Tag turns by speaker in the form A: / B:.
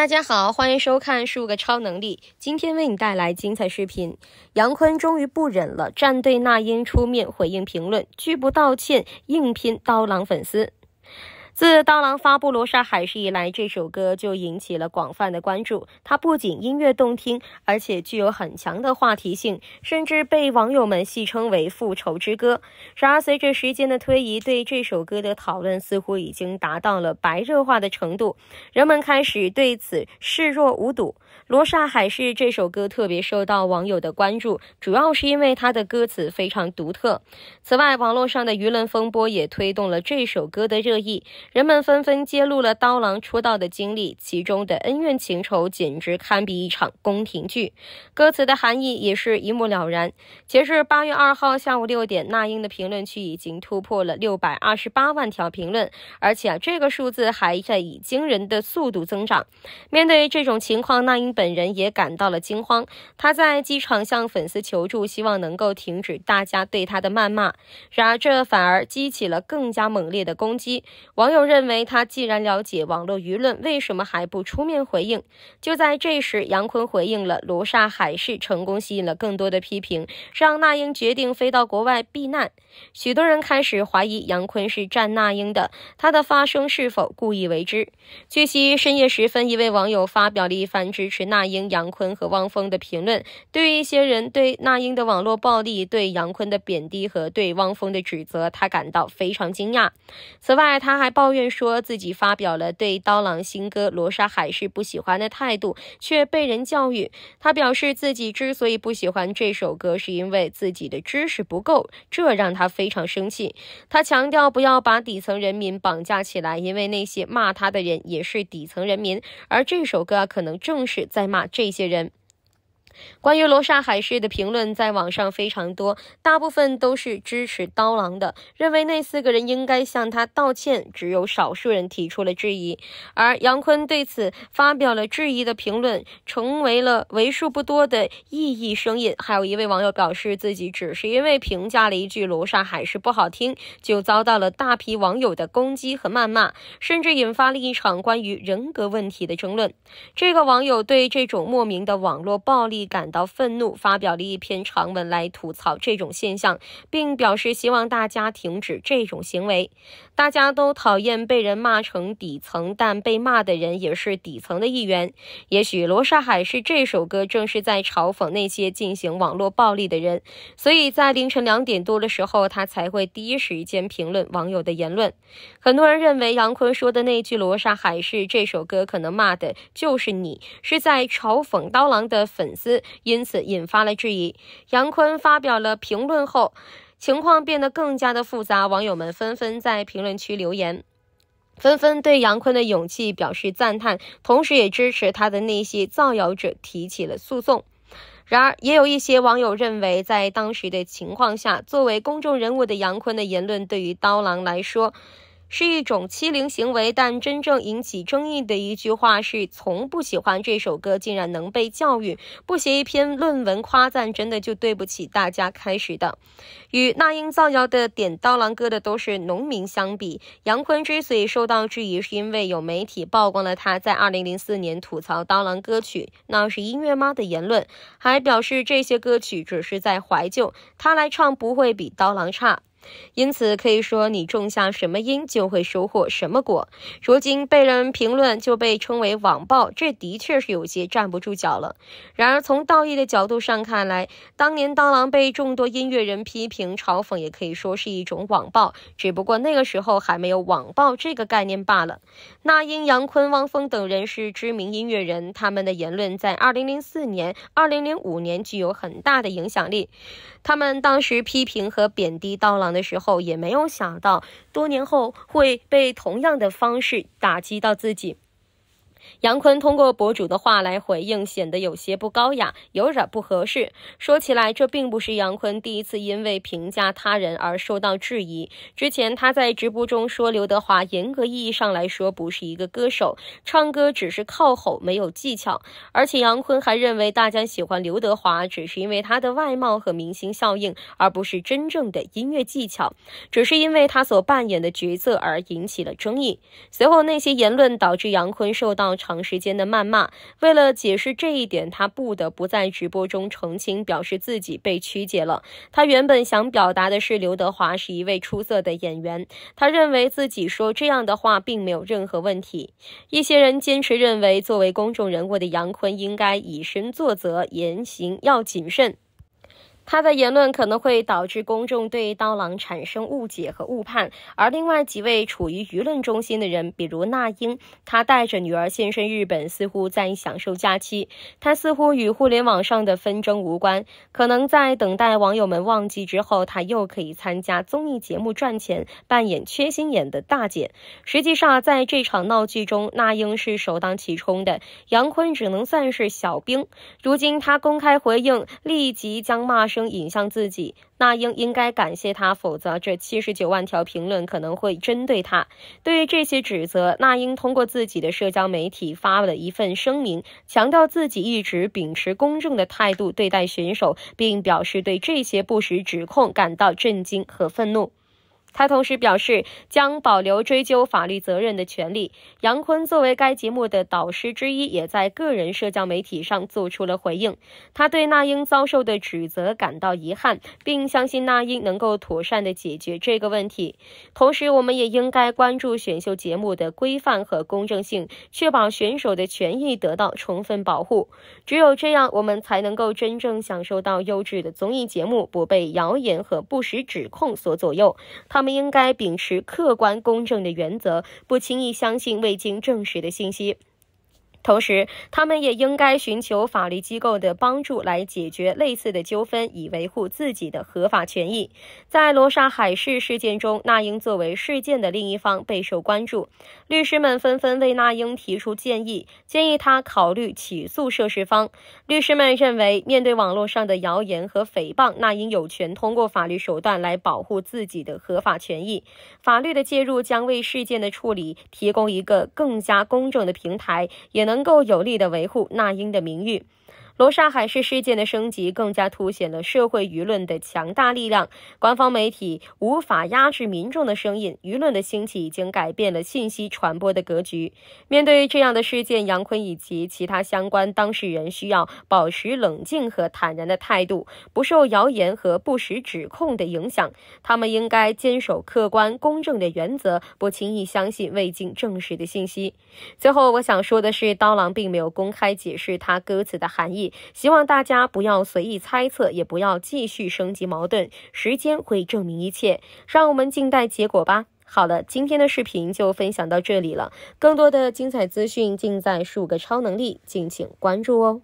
A: 大家好，欢迎收看《数个超能力》，今天为你带来精彩视频。杨坤终于不忍了，战队那英出面回应评论，拒不道歉，硬拼刀郎粉丝。自刀郎发布《罗刹海市》以来，这首歌就引起了广泛的关注。它不仅音乐动听，而且具有很强的话题性，甚至被网友们戏称为“复仇之歌”。然而，随着时间的推移，对这首歌的讨论似乎已经达到了白热化的程度，人们开始对此视若无睹。《罗刹海市》这首歌特别受到网友的关注，主要是因为它的歌词非常独特。此外，网络上的舆论风波也推动了这首歌的热议。人们纷纷揭露了刀郎出道的经历，其中的恩怨情仇简直堪比一场宫廷剧。歌词的含义也是一目了然。截至八月二号下午六点，那英的评论区已经突破了六百二十八万条评论，而且啊，这个数字还在以惊人的速度增长。面对这种情况，那英本人也感到了惊慌，他在机场向粉丝求助，希望能够停止大家对他的谩骂。然而，这反而激起了更加猛烈的攻击。王。网友认为他既然了解网络舆论，为什么还不出面回应？就在这时，杨坤回应了罗刹海市，成功吸引了更多的批评，让那英决定飞到国外避难。许多人开始怀疑杨坤是站那英的，他的发声是否故意为之？据悉，深夜时分，一位网友发表了一番支持那英、杨坤和汪峰的评论。对于一些人对那英的网络暴力、对杨坤的贬低和对汪峰的指责，他感到非常惊讶。此外，他还报。抱怨说自己发表了对刀郎新歌《罗刹海市》不喜欢的态度，却被人教育。他表示自己之所以不喜欢这首歌，是因为自己的知识不够，这让他非常生气。他强调不要把底层人民绑架起来，因为那些骂他的人也是底层人民，而这首歌可能正是在骂这些人。关于罗刹海市的评论在网上非常多，大部分都是支持刀郎的，认为那四个人应该向他道歉。只有少数人提出了质疑，而杨坤对此发表了质疑的评论，成为了为数不多的异议声音。还有一位网友表示，自己只是因为评价了一句罗刹海市不好听，就遭到了大批网友的攻击和谩骂，甚至引发了一场关于人格问题的争论。这个网友对这种莫名的网络暴力。感到愤怒，发表了一篇长文来吐槽这种现象，并表示希望大家停止这种行为。大家都讨厌被人骂成底层，但被骂的人也是底层的一员。也许罗刹海是这首歌正是在嘲讽那些进行网络暴力的人，所以在凌晨两点多的时候，他才会第一时间评论网友的言论。很多人认为杨坤说的那句“罗刹海是这首歌”，可能骂的就是你，是在嘲讽刀郎的粉丝。因此引发了质疑。杨坤发表了评论后，情况变得更加的复杂。网友们纷纷在评论区留言，纷纷对杨坤的勇气表示赞叹，同时也支持他的那些造谣者提起了诉讼。然而，也有一些网友认为，在当时的情况下，作为公众人物的杨坤的言论对于刀郎来说。是一种欺凌行为，但真正引起争议的一句话是从不喜欢这首歌，竟然能被教育，不写一篇论文夸赞，真的就对不起大家。开始的，与那英造谣的点刀郎歌的都是农民相比，杨坤之所以受到质疑，是因为有媒体曝光了他在2004年吐槽刀郎歌曲那是音乐吗的言论，还表示这些歌曲只是在怀旧，他来唱不会比刀郎差。因此可以说，你种下什么因，就会收获什么果。如今被人评论就被称为网暴，这的确是有些站不住脚了。然而从道义的角度上看来，当年刀郎被众多音乐人批评嘲讽，也可以说是一种网暴，只不过那个时候还没有网暴这个概念罢了。那英、杨坤、汪峰等人是知名音乐人，他们的言论在2004年、2005年具有很大的影响力。他们当时批评和贬低刀郎。的时候也没有想到，多年后会被同样的方式打击到自己。杨坤通过博主的话来回应，显得有些不高雅，有点不合适。说起来，这并不是杨坤第一次因为评价他人而受到质疑。之前他在直播中说刘德华严格意义上来说不是一个歌手，唱歌只是靠吼，没有技巧。而且杨坤还认为，大家喜欢刘德华只是因为他的外貌和明星效应，而不是真正的音乐技巧。只是因为他所扮演的角色而引起了争议。随后那些言论导致杨坤受到。长时间的谩骂，为了解释这一点，他不得不在直播中澄清，表示自己被曲解了。他原本想表达的是刘德华是一位出色的演员，他认为自己说这样的话并没有任何问题。一些人坚持认为，作为公众人物的杨坤应该以身作则，言行要谨慎。他的言论可能会导致公众对刀郎产生误解和误判，而另外几位处于舆论中心的人，比如那英，他带着女儿现身日本，似乎在享受假期。他似乎与互联网上的纷争无关，可能在等待网友们忘记之后，他又可以参加综艺节目赚钱，扮演缺心眼的大姐。实际上，在这场闹剧中，那英是首当其冲的，杨坤只能算是小兵。如今他公开回应，立即将骂声。引向自己，那英应该感谢他，否则这七十九万条评论可能会针对他。对于这些指责，那英通过自己的社交媒体发了一份声明，强调自己一直秉持公正的态度对待选手，并表示对这些不实指控感到震惊和愤怒。他同时表示将保留追究法律责任的权利。杨坤作为该节目的导师之一，也在个人社交媒体上做出了回应。他对那英遭受的指责感到遗憾，并相信那英能够妥善地解决这个问题。同时，我们也应该关注选秀节目的规范和公正性，确保选手的权益得到充分保护。只有这样，我们才能够真正享受到优质的综艺节目，不被谣言和不实指控所左右。他。他们应该秉持客观公正的原则，不轻易相信未经证实的信息。同时，他们也应该寻求法律机构的帮助来解决类似的纠纷，以维护自己的合法权益。在罗莎海事事件中，那英作为事件的另一方备受关注，律师们纷纷为那英提出建议，建议她考虑起诉涉事方。律师们认为，面对网络上的谣言和诽谤，那英有权通过法律手段来保护自己的合法权益。法律的介入将为事件的处理提供一个更加公正的平台，也能。能够有力的维护那英的名誉。罗刹海市事件的升级更加凸显了社会舆论的强大力量，官方媒体无法压制民众的声音，舆论的兴起已经改变了信息传播的格局。面对这样的事件，杨坤以及其他相关当事人需要保持冷静和坦然的态度，不受谣言和不实指控的影响。他们应该坚守客观公正的原则，不轻易相信未经证实的信息。最后，我想说的是，刀郎并没有公开解释他歌词的含义。希望大家不要随意猜测，也不要继续升级矛盾。时间会证明一切，让我们静待结果吧。好了，今天的视频就分享到这里了。更多的精彩资讯尽在《数个超能力》，敬请关注哦。